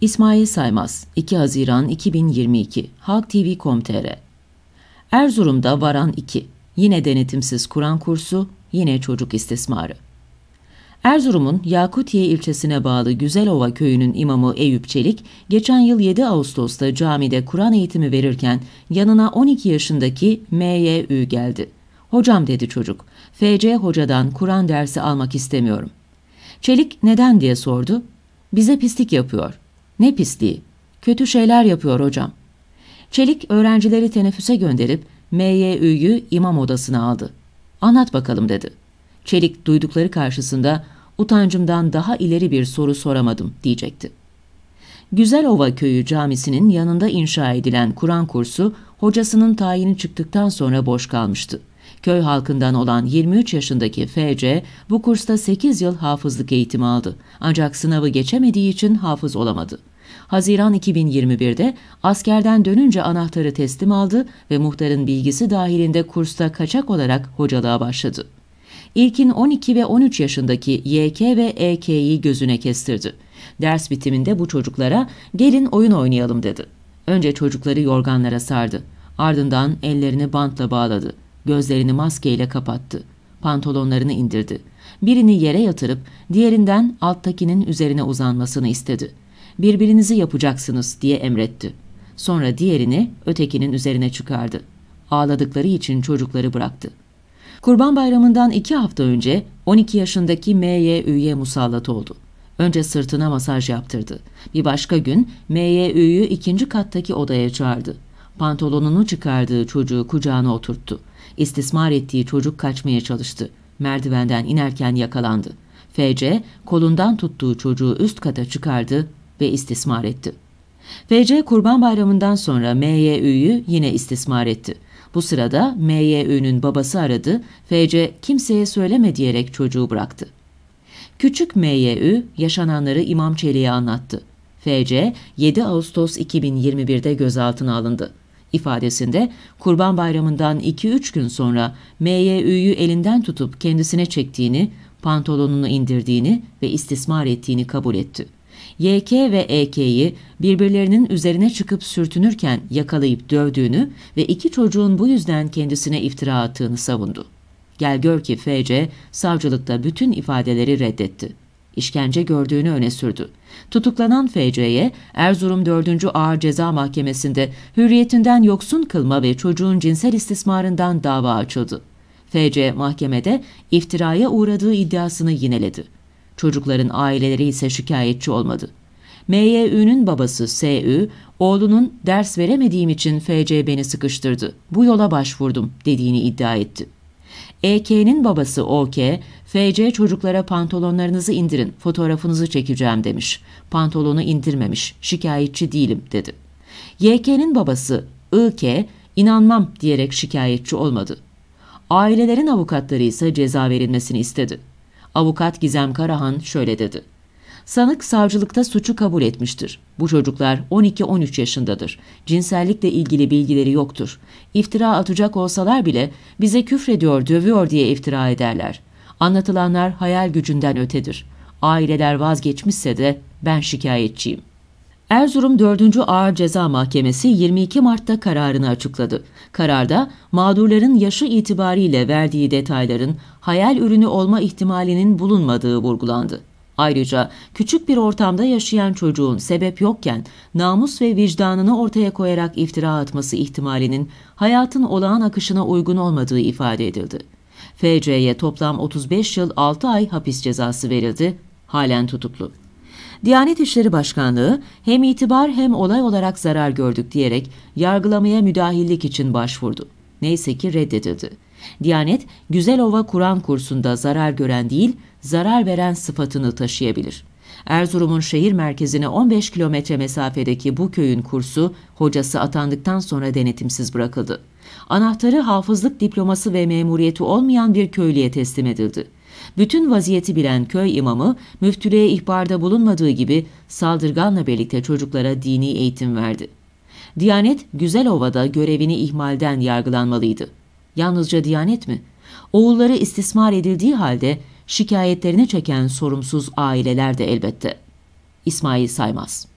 İsmail Saymaz 2 Haziran 2022 Halk TV.com.tr Erzurum'da Varan 2 Yine denetimsiz Kur'an kursu, yine çocuk istismarı. Erzurum'un Yakutiye ilçesine bağlı Güzelova köyünün imamı Eyüp Çelik, geçen yıl 7 Ağustos'ta camide Kur'an eğitimi verirken yanına 12 yaşındaki M.Y.Ü geldi. Hocam dedi çocuk, F.C. hocadan Kur'an dersi almak istemiyorum. Çelik neden diye sordu. Bize pislik yapıyor.'' Ne pisliği. Kötü şeyler yapıyor hocam. Çelik öğrencileri teneffüse gönderip MYÜ'yü imam odasına aldı. Anlat bakalım dedi. Çelik duydukları karşısında utancımdan daha ileri bir soru soramadım diyecekti. Güzelova Köyü camisinin yanında inşa edilen Kur'an kursu hocasının tayini çıktıktan sonra boş kalmıştı. Köy halkından olan 23 yaşındaki FC bu kursta 8 yıl hafızlık eğitimi aldı. Ancak sınavı geçemediği için hafız olamadı. Haziran 2021'de askerden dönünce anahtarı teslim aldı ve muhtarın bilgisi dahilinde kursta kaçak olarak hocalığa başladı. İlkin 12 ve 13 yaşındaki YK ve EK'yi gözüne kestirdi. Ders bitiminde bu çocuklara gelin oyun oynayalım dedi. Önce çocukları yorganlara sardı. Ardından ellerini bantla bağladı. Gözlerini maskeyle kapattı. Pantolonlarını indirdi. Birini yere yatırıp diğerinden alttakinin üzerine uzanmasını istedi. Birbirinizi yapacaksınız diye emretti. Sonra diğerini ötekinin üzerine çıkardı. Ağladıkları için çocukları bıraktı. Kurban Bayramı'ndan iki hafta önce 12 yaşındaki MYÜ'ye musallat oldu. Önce sırtına masaj yaptırdı. Bir başka gün MYÜ'yü ikinci kattaki odaya çağırdı. Pantolonunu çıkardığı çocuğu kucağına oturttu. İstismar ettiği çocuk kaçmaya çalıştı. Merdivenden inerken yakalandı. FC kolundan tuttuğu çocuğu üst kata çıkardı ve istismar etti. FC Kurban Bayramı'ndan sonra MYÜ'yü yine istismar etti. Bu sırada MYÜ'nün babası aradı, FC kimseye söyleme diyerek çocuğu bıraktı. Küçük MYÜ yaşananları İmam Çelik'e anlattı. FC 7 Ağustos 2021'de gözaltına alındı ifadesinde Kurban Bayramı'ndan 2-3 gün sonra MYÜ'yü elinden tutup kendisine çektiğini, pantolonunu indirdiğini ve istismar ettiğini kabul etti. YK ve EK'yi birbirlerinin üzerine çıkıp sürtünürken yakalayıp dövdüğünü ve iki çocuğun bu yüzden kendisine iftira attığını savundu. Gel gör ki FC savcılıkta bütün ifadeleri reddetti işkence gördüğünü öne sürdü. Tutuklanan FC'ye Erzurum 4. Ağır Ceza Mahkemesi'nde hürriyetinden yoksun kılma ve çocuğun cinsel istismarından dava açıldı. FC mahkemede iftiraya uğradığı iddiasını yineledi. Çocukların aileleri ise şikayetçi olmadı. MYÜ'nün babası SÜ, oğlunun ders veremediğim için FC beni sıkıştırdı, bu yola başvurdum dediğini iddia etti. EK'nin babası OK, FC çocuklara pantolonlarınızı indirin, fotoğrafınızı çekeceğim demiş. Pantolonu indirmemiş, şikayetçi değilim dedi. YK'nin babası IK, inanmam diyerek şikayetçi olmadı. Ailelerin avukatları ise ceza verilmesini istedi. Avukat Gizem Karahan şöyle dedi. Sanık savcılıkta suçu kabul etmiştir. Bu çocuklar 12-13 yaşındadır. Cinsellikle ilgili bilgileri yoktur. İftira atacak olsalar bile bize küfrediyor, dövüyor diye iftira ederler. Anlatılanlar hayal gücünden ötedir. Aileler vazgeçmişse de ben şikayetçiyim.'' Erzurum 4. Ağır Ceza Mahkemesi 22 Mart'ta kararını açıkladı. Kararda mağdurların yaşı itibariyle verdiği detayların hayal ürünü olma ihtimalinin bulunmadığı vurgulandı. Ayrıca küçük bir ortamda yaşayan çocuğun sebep yokken namus ve vicdanını ortaya koyarak iftira atması ihtimalinin hayatın olağan akışına uygun olmadığı ifade edildi. FC'ye toplam 35 yıl 6 ay hapis cezası verildi, halen tutuklu. Diyanet İşleri Başkanlığı hem itibar hem olay olarak zarar gördük diyerek yargılamaya müdahillik için başvurdu. Neyse ki reddedildi. Diyanet, Güzelova Kur'an kursunda zarar gören değil, zarar veren sıfatını taşıyabilir. Erzurum'un şehir merkezine 15 kilometre mesafedeki bu köyün kursu hocası atandıktan sonra denetimsiz bırakıldı. Anahtarı hafızlık diploması ve memuriyeti olmayan bir köylüye teslim edildi. Bütün vaziyeti bilen köy imamı müftülüğe ihbarda bulunmadığı gibi saldırganla birlikte çocuklara dini eğitim verdi. Diyanet Güzelova'da görevini ihmalden yargılanmalıydı yalnızca Diyanet mi? Oğulları istismar edildiği halde şikayetlerini çeken sorumsuz aileler de elbette. İsmail Saymaz